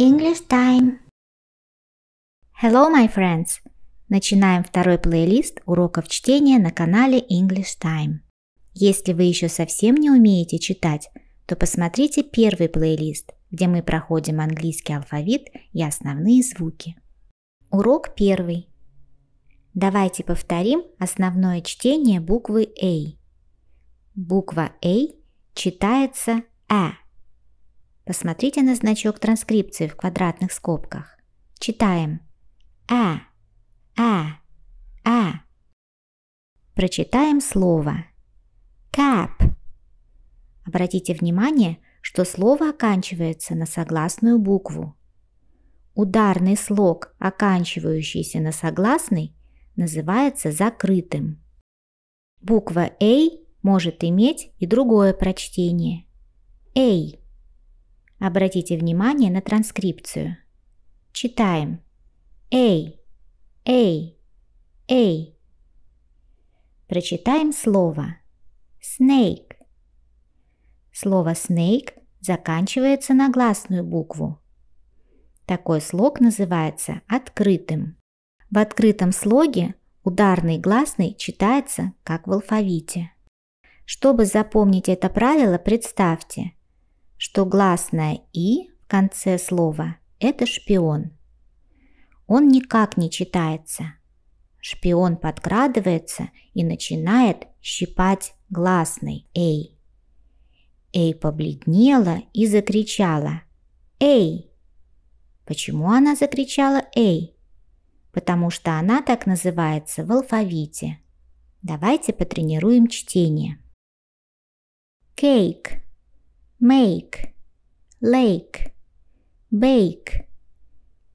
English time. Hello, my friends! Начинаем второй плейлист уроков чтения на канале English Time. Если вы еще совсем не умеете читать, то посмотрите первый плейлист, где мы проходим английский алфавит и основные звуки. Урок первый. Давайте повторим основное чтение буквы A. Буква A читается A. «а». Посмотрите на значок транскрипции в квадратных скобках. Читаем. А, а, а. Прочитаем слово. Cap. Обратите внимание, что слово оканчивается на согласную букву. Ударный слог, оканчивающийся на согласный, называется закрытым. Буква «а» может иметь и другое прочтение. «Эй». Обратите внимание на транскрипцию. Читаем. Эй, эй, эй. Прочитаем слово snake. Слово snake заканчивается на гласную букву. Такой слог называется открытым. В открытом слоге ударный гласный читается как в алфавите. Чтобы запомнить это правило, представьте – что гласное «и» в конце слова – это шпион. Он никак не читается. Шпион подкрадывается и начинает щипать гласный «эй». Эй побледнела и закричала «Эй!». Почему она закричала «Эй»? Потому что она так называется в алфавите. Давайте потренируем чтение. Cake – make, lake, bake,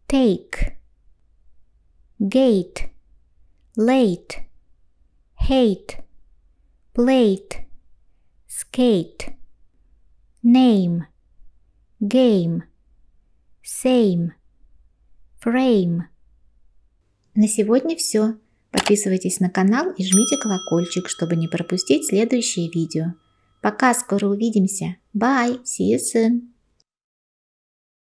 take, gate, late, hate, plate, skate, name, game, same, frame. На сегодня все. Подписывайтесь на канал и жмите колокольчик, чтобы не пропустить следующие видео. Пока, скоро увидимся. Bye, see you soon.